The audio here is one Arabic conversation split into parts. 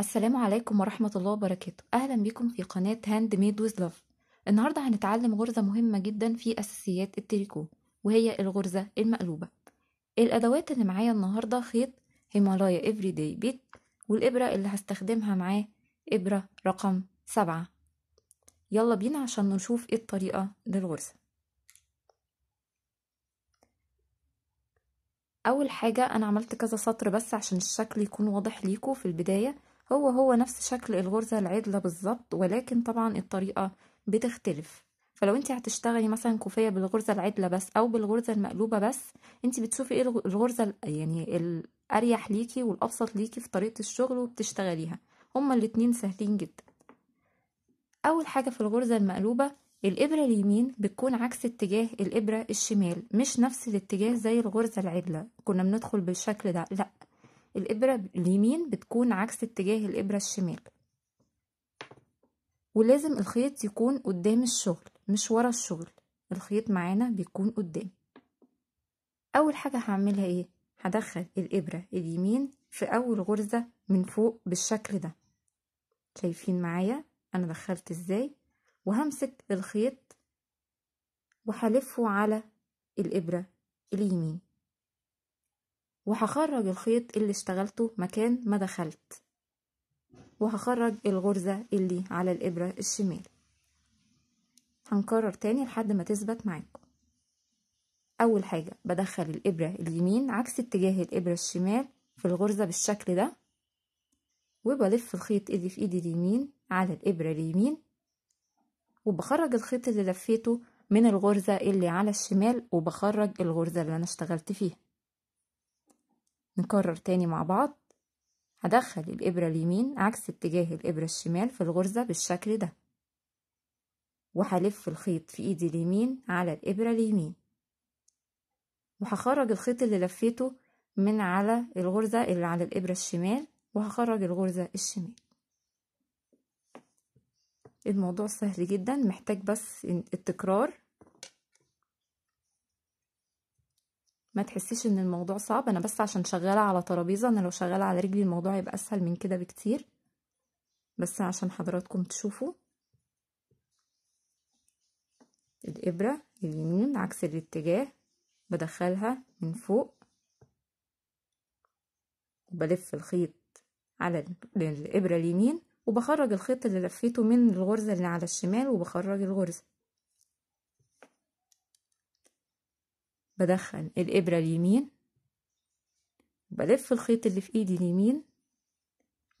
السلام عليكم ورحمة الله وبركاته أهلا بكم في قناة هاند ميد ويز لاف النهاردة هنتعلم غرزة مهمة جدا في أساسيات التريكو وهي الغرزة المقلوبة الأدوات اللي معايا النهاردة خيط هيمالايا افري داي بيت والإبرة اللي هستخدمها معاه إبرة رقم سبعة يلا بينا عشان نشوف ايه الطريقة للغرزة أول حاجة أنا عملت كذا سطر بس عشان الشكل يكون واضح ليكو في البداية هو هو نفس شكل الغرزة العدلة بالظبط ولكن طبعا الطريقة بتختلف فلو انت هتشتغلي مثلا كوفية بالغرزة العدلة بس او بالغرزة المقلوبة بس انت بتشوفي ايه الغرزة يعني الاريح ليكي والابسط ليكي في طريقة الشغل وبتشتغليها هما الاتنين سهلين جدا اول حاجة في الغرزة المقلوبة الإبرة اليمين بتكون عكس اتجاه الإبرة الشمال مش نفس الاتجاه زي الغرزة العدلة كنا بندخل بالشكل ده لأ الإبرة اليمين بتكون عكس اتجاه الإبرة الشمال ولازم الخيط يكون قدام الشغل مش ورا الشغل الخيط معانا بيكون قدام أول حاجة هعملها إيه؟ هدخل الإبرة اليمين في أول غرزة من فوق بالشكل ده شايفين معايا أنا دخلت إزاي وهمسك الخيط وهلفه على الإبرة اليمين وهخرج الخيط اللي اشتغلته مكان ما دخلت وهخرج الغرزة اللي على الإبرة الشمال هنكرر تاني لحد ما تثبت معاكم أول حاجة بدخل الإبرة اليمين عكس اتجاه الإبرة الشمال في الغرزة بالشكل ده وبلف الخيط اللي في إيدي اليمين على الإبرة اليمين وبخرج الخيط اللي لفيته من الغرزة اللي على الشمال وبخرج الغرزة اللي أنا اشتغلت فيها نكرر تاني مع بعض هدخل الإبرة اليمين عكس اتجاه الإبرة الشمال في الغرزة بالشكل ده وهلف الخيط في إيدي اليمين على الإبرة اليمين وهخرج الخيط اللي لفيته من على الغرزة اللي على الإبرة الشمال وهخرج الغرزة الشمال الموضوع سهل جدا محتاج بس التكرار ما تحسيش ان الموضوع صعب انا بس عشان شغاله على ترابيزه انا لو شغاله على رجلي الموضوع يبقى اسهل من كده بكتير بس عشان حضراتكم تشوفوا الابره اليمين عكس الاتجاه بدخلها من فوق وبلف الخيط على الابره اليمين وبخرج الخيط اللي لفيته من الغرزه اللي على الشمال وبخرج الغرزه بدخل الإبرة اليمين بلف الخيط اللي في إيدي اليمين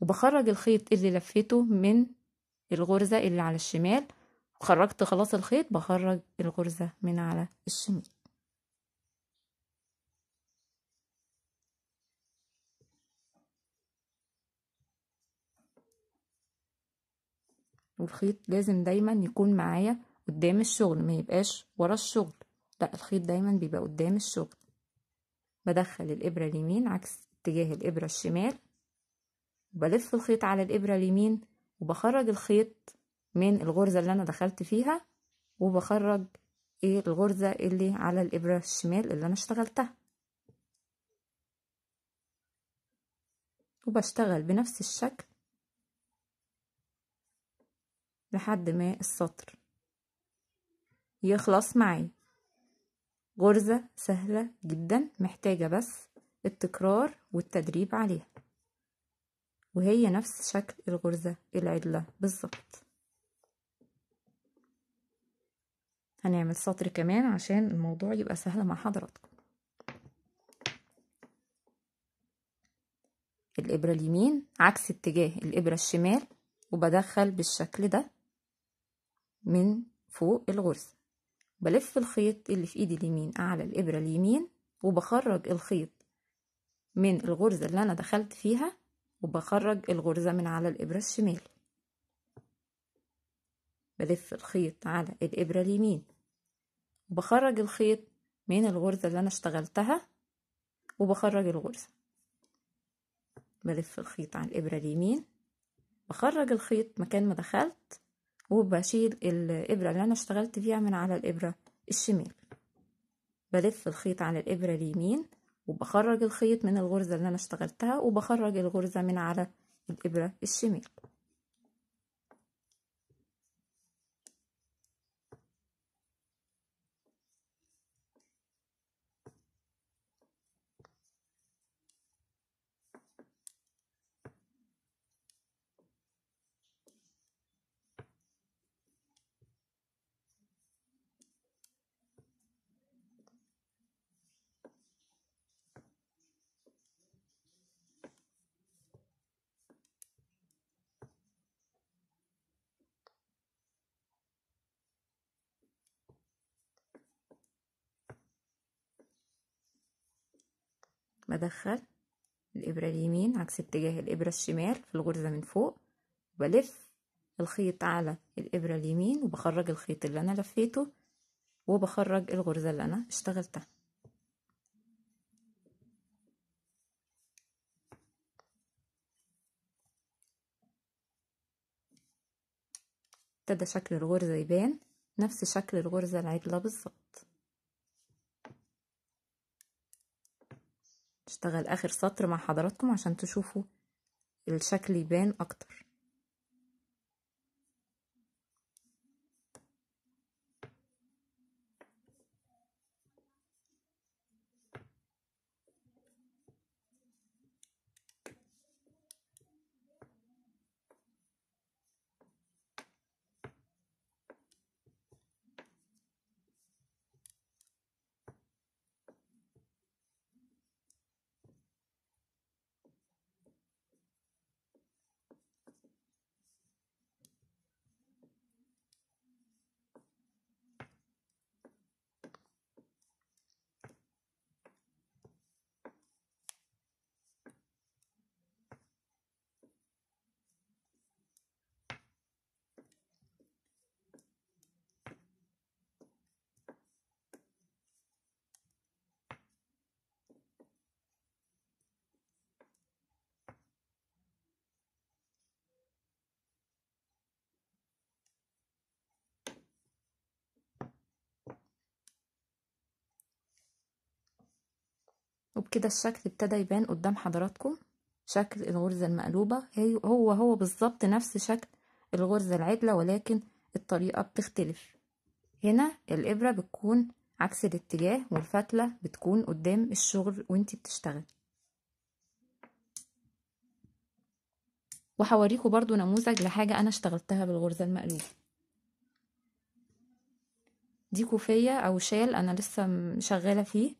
وبخرج الخيط اللي لفيته من الغرزة اللي على الشمال خرجت خلاص الخيط بخرج الغرزة من على الشمال والخيط لازم دايما يكون معايا قدام الشغل ما يبقاش ورا الشغل لا الخيط دايما بيبقى قدام الشغل بدخل الإبرة اليمين عكس اتجاه الإبرة الشمال وبلف الخيط على الإبرة اليمين وبخرج الخيط من الغرزة اللي أنا دخلت فيها وبخرج ايه الغرزة اللي على الإبرة الشمال اللي أنا اشتغلتها وبشتغل بنفس الشكل لحد ما السطر يخلص معي غرزة سهلة جدا محتاجة بس التكرار والتدريب عليها وهي نفس شكل الغرزة العدلة بالظبط هنعمل سطر كمان عشان الموضوع يبقى سهل مع حضراتكم الإبرة اليمين عكس اتجاه الإبرة الشمال وبدخل بالشكل ده من فوق الغرزة بلف الخيط اللي في ايدي اليمين اعلى الابره اليمين وبخرج الخيط من الغرزه اللي انا دخلت فيها وبخرج الغرزه من على الابره الشمال بلف الخيط على الابره اليمين وبخرج الخيط من الغرزه اللي انا اشتغلتها وبخرج الغرزه بلف الخيط على الابره اليمين بخرج الخيط مكان ما دخلت وبشيل الإبرة اللي أنا اشتغلت بيها من على الإبرة الشمال بلف الخيط على الإبرة اليمين وبخرج الخيط من الغرزة اللي أنا اشتغلتها وبخرج الغرزة من على الإبرة الشمال بدخل الإبرة اليمين عكس اتجاه الإبرة الشمال في الغرزة من فوق بلف الخيط على الإبرة اليمين وبخرج الخيط اللي أنا لفيته وبخرج الغرزة اللي أنا اشتغلتها ابتدى شكل الغرزة يبان نفس شكل الغرزة العدلة بالظبط هشتغل اخر سطر مع حضراتكم عشان تشوفوا الشكل يبان اكتر وبكده الشكل ابتدى يبان قدام حضراتكم شكل الغرزة المقلوبة هو هو بالظبط نفس شكل الغرزة العدلة ولكن الطريقة بتختلف هنا الإبرة بتكون عكس الاتجاه والفتلة بتكون قدام الشغل وانتي بتشتغلي وهوريكم برضو نموذج لحاجة أنا اشتغلتها بالغرزة المقلوبة دي كوفية أو شال أنا لسه شغالة فيه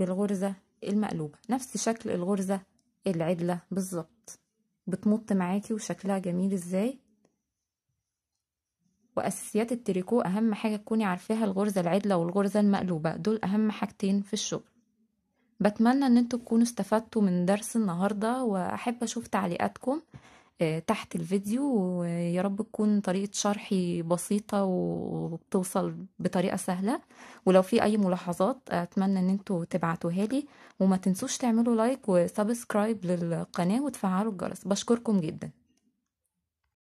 بالغرزة المقلوبة نفس شكل الغرزة العدلة بالظبط بتمط معاكي وشكلها جميل ازاي واساسيات التريكو اهم حاجه تكوني عارفاها الغرزه العدله والغرزه المقلوبه دول اهم حاجتين في الشغل بتمنى ان انتوا تكونوا استفدتوا من درس النهارده واحب اشوف تعليقاتكم تحت الفيديو ويا رب تكون طريقة شرحي بسيطة وبتوصل بطريقة سهلة ولو في أي ملاحظات أتمنى أن انتوا تبعتوها لي وما تنسوش تعملوا لايك وسبسكرايب للقناة وتفعلوا الجرس بشكركم جداً